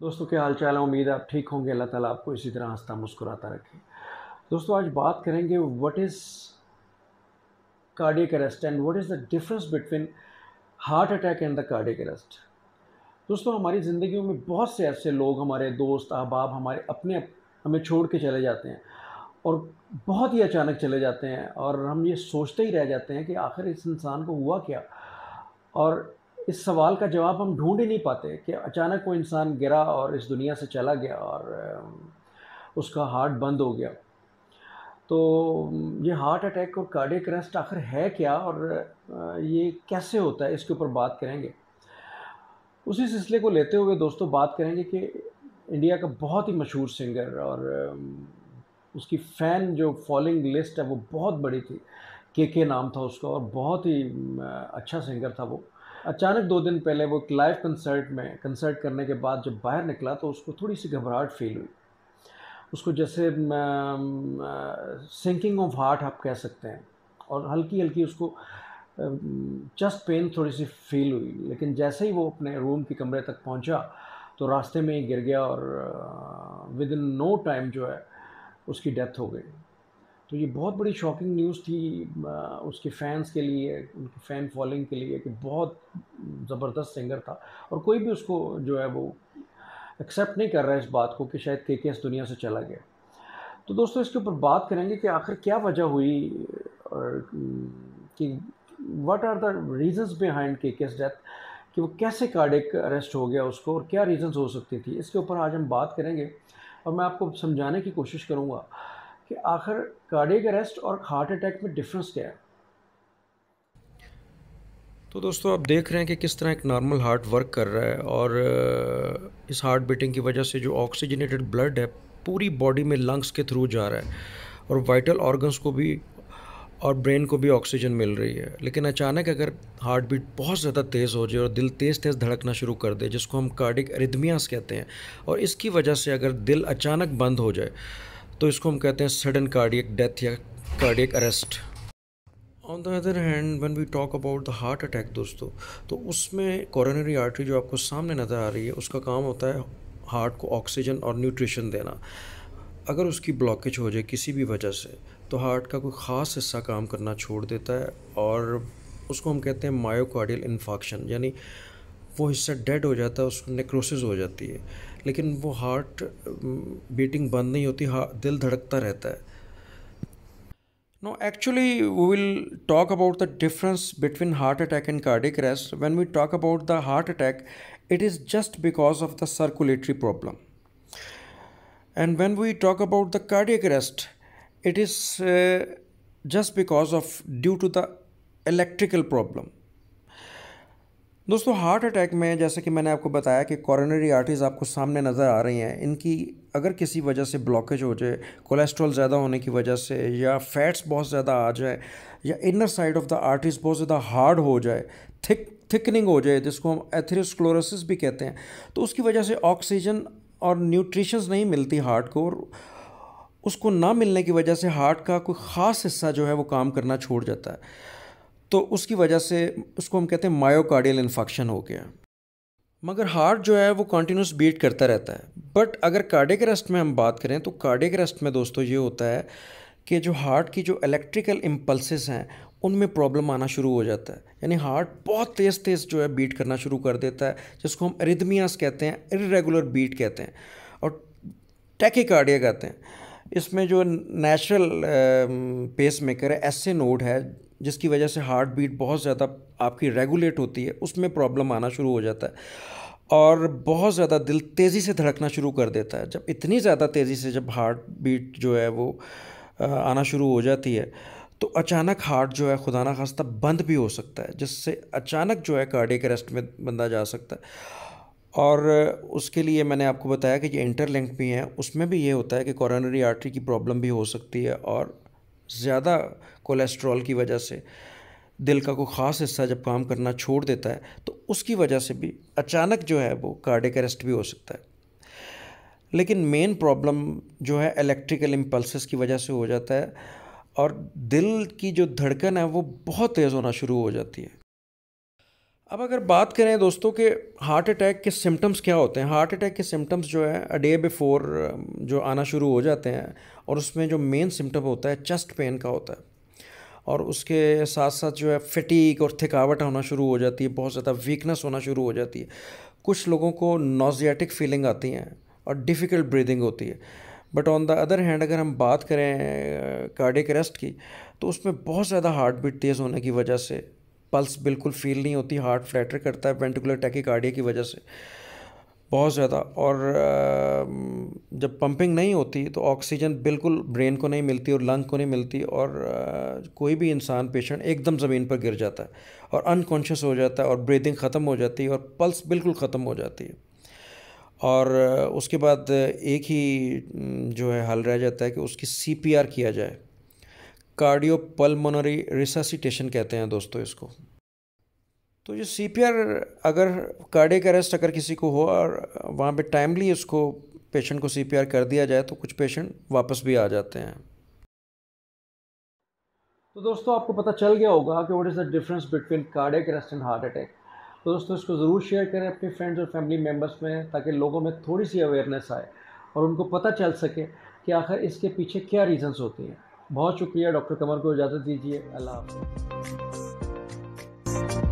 दोस्तों क्या हाल चाल है उम्मीद आप ठीक होंगे अल्लाह ताला आपको इसी तरह हंसता मुस्कुराता रखे दोस्तों आज बात करेंगे what is cardiac arrest and what is the difference between heart attack and the cardiac arrest दोस्तों हमारी ज़िंदगी में बहुत से ऐसे लोग हमारे दोस्त अहबाब हमारे अपने हमें छोड़ के चले जाते हैं और बहुत ही अचानक चले जाते हैं और हम ये सोचते ही रह जाते हैं कि आखिर इस इंसान को हुआ क्या और इस सवाल का जवाब हम ढूंढ ही नहीं पाते कि अचानक वो इंसान गिरा और इस दुनिया से चला गया और उसका हार्ट बंद हो गया तो ये हार्ट अटैक और कार्डिक अरेस्ट आखिर है क्या और ये कैसे होता है इसके ऊपर बात करेंगे उसी सिलसिले को लेते हुए दोस्तों बात करेंगे कि इंडिया का बहुत ही मशहूर सिंगर और उसकी फ़ैन जो फॉलोइंग लिस्ट है वो बहुत बड़ी थी के के नाम था उसका और बहुत ही अच्छा सिंगर था वो अचानक दो दिन पहले वो एक लाइव कंसर्ट में कंसर्ट करने के बाद जब बाहर निकला तो उसको थोड़ी सी घबराहट फील हुई उसको जैसे सिंकिंग ऑफ हार्ट आप कह सकते हैं और हल्की हल्की उसको चेस्ट पेन थोड़ी सी फील हुई लेकिन जैसे ही वो अपने रूम के कमरे तक पहुंचा तो रास्ते में ही गिर गया और विद इन नो टाइम जो है उसकी डेथ हो गई तो ये बहुत बड़ी शॉकिंग न्यूज़ थी उसके फैंस के लिए उनके फ़ैन फॉलोइंग के लिए कि बहुत ज़बरदस्त सिंगर था और कोई भी उसको जो है वो एक्सेप्ट नहीं कर रहा है इस बात को कि शायद के के एस दुनिया से चला गया तो दोस्तों इसके ऊपर बात करेंगे कि आखिर क्या वजह हुई और कि what are the reasons behind के के एस डेथ कि वो कैसे कार्डिक अरेस्ट हो गया उसको और क्या रीज़न्स हो सकती थी इसके ऊपर आज हम बात करेंगे और मैं आपको समझाने की कोशिश करूँगा कि आखिर कार्डियक अरेस्ट और हार्ट अटैक में डिफरेंस क्या है तो दोस्तों आप देख रहे हैं कि किस तरह एक नॉर्मल हार्ट वर्क कर रहा है और इस हार्ट बीटिंग की वजह से जो ऑक्सीजनेटेड ब्लड है पूरी बॉडी में लंग्स के थ्रू जा रहा है और वाइटल ऑर्गन्स को भी और ब्रेन को भी ऑक्सीजन मिल रही है लेकिन अचानक अगर हार्ट बीट बहुत ज़्यादा तेज़ हो जाए और दिल तेज़ तेज़ धड़कना शुरू कर दे जिसको हम कार्डिक रिदमियास कहते हैं और इसकी वजह से अगर दिल अचानक बंद हो जाए तो इसको हम कहते हैं सडन कार्डियक डेथ या cardiac arrest on the other hand when we talk about the heart attack दोस्तों तो उसमें कॉरनरी आर्टरी जो आपको सामने नज़र आ रही है उसका काम होता है हार्ट को ऑक्सीजन और न्यूट्रिशन देना अगर उसकी ब्लॉकेज हो जाए किसी भी वजह से तो हार्ट का कोई ख़ास हिस्सा काम करना छोड़ देता है और उसको हम कहते हैं मायोकार्डियल इन्फॉक्शन यानी वो हिस्सा डेड हो जाता है उसको नेक्रोसिस हो जाती है लेकिन वो हार्ट बीटिंग बंद नहीं होती दिल धड़कता रहता है no actually we will talk about the difference between heart attack and cardiac arrest when we talk about the heart attack it is just because of the circulatory problem and when we talk about the cardiac arrest it is just because of due to the electrical problem दोस्तों heart attack में जैसे कि मैंने आपको बताया कि coronary आर्टिस आपको सामने नज़र आ रही हैं इनकी अगर किसी वजह से ब्लॉकेज हो जाए कोलेस्ट्रॉल ज़्यादा होने की वजह से या फैट्स बहुत ज़्यादा आ जाए या inner side of the arteries बहुत ज़्यादा हार्ड हो जाए थिक थिकनिंग हो जाए जिसको हम एथेरोस्क्लोरोसिस भी कहते हैं तो उसकी वजह से ऑक्सीजन और न्यूट्रिशंस नहीं मिलती हार्ट को और उसको ना मिलने की वजह से हार्ट का कोई ख़ास हिस्सा जो है वो काम करना छोड़ जाता है तो उसकी वजह से उसको हम कहते हैं मायोकार्डियल इन्फेक्शन हो गया मगर हार्ट जो है वो कंटिन्यूस बीट करता रहता है बट अगर कार्डिक रेस्ट में हम बात करें तो कार्डिक रेस्ट में दोस्तों ये होता है कि जो हार्ट की जो इलेक्ट्रिकल इम्पल्सेस हैं उनमें प्रॉब्लम आना शुरू हो जाता है यानी हार्ट बहुत तेज़ तेज़ जो है बीट करना शुरू कर देता है जिसको हम रिदमियास कहते हैं इरेगुलर बीट कहते हैं और टैकिकार्डिया कहते हैं इसमें जो नेचुरल पेस मेकर है एस नोड है जिसकी वजह से हार्ट बीट बहुत ज़्यादा आपकी रेगुलेट होती है उसमें प्रॉब्लम आना शुरू हो जाता है और बहुत ज़्यादा दिल तेज़ी से धड़कना शुरू कर देता है जब इतनी ज़्यादा तेज़ी से जब हार्ट बीट जो है वो आना शुरू हो जाती है तो अचानक हार्ट जो है खुदा ना खास्ता बंद भी हो सकता है जिससे अचानक जो है कार्डिक अरेस्ट में बंदा जा सकता है और उसके लिए मैंने आपको बताया कि ये इंटरलिंक भी हैं उसमें भी ये होता है कि कॉरोनरी आर्टरी की प्रॉब्लम भी हो सकती है और ज़्यादा कोलेस्ट्रॉल की वजह से दिल का कोई ख़ास हिस्सा जब काम करना छोड़ देता है तो उसकी वजह से भी अचानक जो है वो कार्डिक अरेस्ट भी हो सकता है लेकिन मेन प्रॉब्लम जो है इलेक्ट्रिकल इम्पल्स की वजह से हो जाता है और दिल की जो धड़कन है वो बहुत तेज़ होना शुरू हो जाती है अब अगर बात करें दोस्तों के हार्ट अटैक के सिम्टम्स क्या होते हैं हार्ट अटैक के सिम्टम्स जो है अ डे बिफोर जो आना शुरू हो जाते हैं और उसमें जो मेन सिम्टम होता है चेस्ट पेन का होता है और उसके साथ साथ जो है फटीक और थकावट होना शुरू हो जाती है बहुत ज़्यादा वीकनेस होना शुरू हो जाती है कुछ लोगों को नोजियाटिक फीलिंग आती हैं और डिफ़िकल्ट ब्रीदिंग होती है but on the other hand अगर हम बात करें कार्डिक अरेस्ट की तो उसमें बहुत ज़्यादा हार्ट बीट तेज़ होने की वजह से पल्स बिल्कुल फील नहीं होती हार्ट फ्लैटर करता है वेंटिकुलर टैकिकार्डिया की वजह से बहुत ज़्यादा और जब पंपिंग नहीं होती तो ऑक्सीजन बिल्कुल ब्रेन को नहीं मिलती और लंग को नहीं मिलती और कोई भी इंसान पेशेंट एकदम ज़मीन पर गिर जाता है और अनकॉन्शियस हो जाता है और ब्रीदिंग ख़त्म हो जाती है और पल्स बिल्कुल ख़त्म हो जाती है और उसके बाद एक ही जो है हल रह जाता है कि उसकी सीपीआर किया जाए कार्डियोपल्मोनरी रिससीटेशन कहते हैं दोस्तों इसको तो ये सी पी आर अगर कार्डिक अरेस्ट अगर किसी को हो और वहाँ पे टाइमली उसको पेशेंट को सी पी आर कर दिया जाए तो कुछ पेशेंट वापस भी आ जाते हैं तो दोस्तों आपको पता चल गया होगा कि what is the difference between cardiac arrest and heart attack तो दोस्तों इसको ज़रूर शेयर करें अपने फ्रेंड्स और फैमिली मेम्बर्स में ताकि लोगों में थोड़ी सी अवेयरनेस आए और उनको पता चल सके कि आखिर इसके पीछे क्या रीज़न्स होती हैं बहुत शुक्रिया डॉक्टर कमर को इजाज़त दीजिए अल्लाह हाफ़